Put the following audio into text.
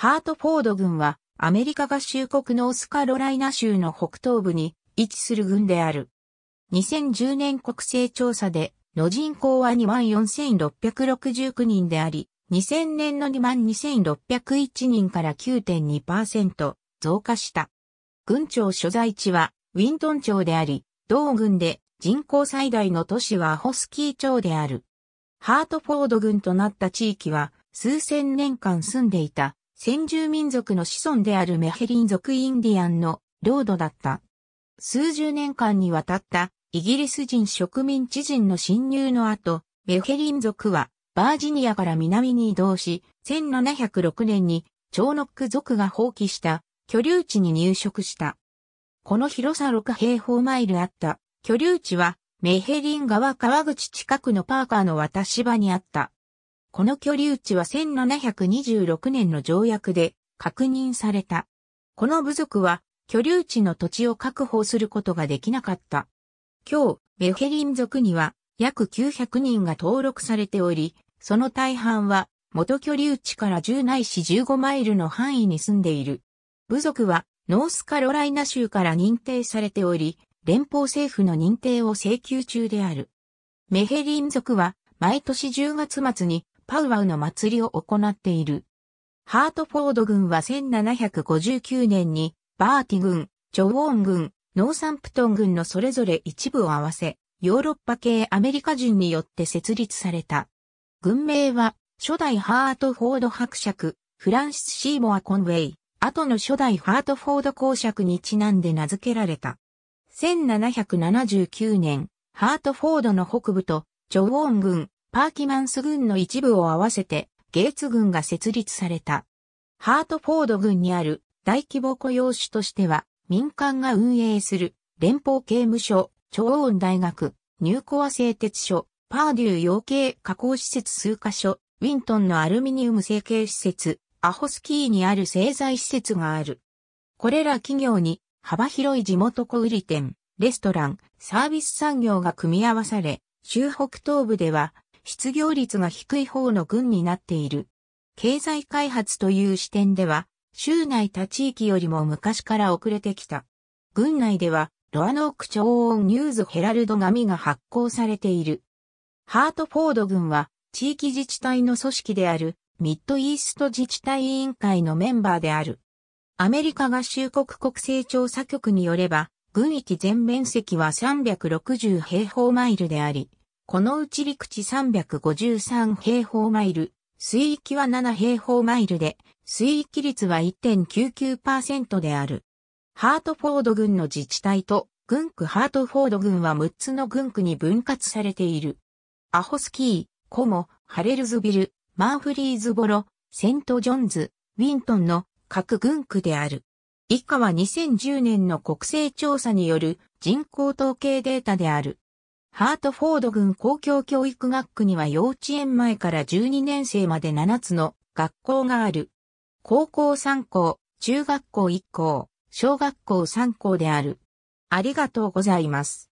ハートフォード郡はアメリカ合衆国ノースカロライナ州の北東部に位置する郡である。2010年国勢調査での人口は24,669人であり、2000年の22,601人から9.2%増加した。郡庁所在地はウィントン町であり、同郡で人口最大の都市はアホスキー町である。ハートフォード郡となった地域は数千年間住んでいた先住民族の子孫であるメヘリン族インディアンの領土だった。数十年間にわたったイギリス人植民地人の侵入の後、メヘリン族はバージニアから南に移動し、1706年にチョーノック族が放棄した居留地に入植した。この広さ6平方マイルあった居留地はメヘリン川川口近くのパーカーの渡し場にあった。この居留地は1726年の条約で確認された。この部族は居留地の土地を確保することができなかった。今日、メヘリン族には約900人が登録されており、その大半は元居留地から10ないし15マイルの範囲に住んでいる。部族はノースカロライナ州から認定されており、連邦政府の認定を請求中である。メヘリン族は毎年10月末にパウワウの祭りを行っている。ハートフォード軍は1759年に、バーティ軍、ジョウォーン軍、ノーサンプトン軍のそれぞれ一部を合わせ、ヨーロッパ系アメリカ人によって設立された。軍名は、初代ハートフォード伯爵、フランシス・シーモア・コンウェイ、後の初代ハートフォード公爵にちなんで名付けられた。1779年、ハートフォードの北部と、ジョウォーン軍、パーキマンス軍の一部を合わせて、ゲーツ軍が設立された。ハートフォード軍にある大規模雇用種としては、民間が運営する連邦刑務所、超音大学、ニューコア製鉄所、パーデュー養鶏加工施設数カ所、ウィントンのアルミニウム成形施設、アホスキーにある製材施設がある。これら企業に幅広い地元小売店、レストラン、サービス産業が組み合わされ、州北東部では失業率が低い方の群になっている。経済開発という視点では、州内他地域よりも昔から遅れてきた。軍内では、ロアノーク超音ニューズヘラルド紙が発行されている。ハートフォード軍は、地域自治体の組織である、ミッドイースト自治体委員会のメンバーである。アメリカ合衆国国勢調査局によれば、軍域全面積は360平方マイルであり、このうち陸地353平方マイル、水域は7平方マイルで、水域率は1.99%である。ハートフォード郡の自治体と、郡区ハートフォード郡は6つの郡区に分割されている。アホスキー、コモ、ハレルズビル、マンフリーズボロ、セントジョンズ、ウィントンの各郡区である。以下は2010年の国勢調査による人口統計データである。ハートフォード郡公共教育学区には幼稚園前から12年生まで7つの学校がある。高校3校、中学校1校、小学校3校である。ありがとうございます。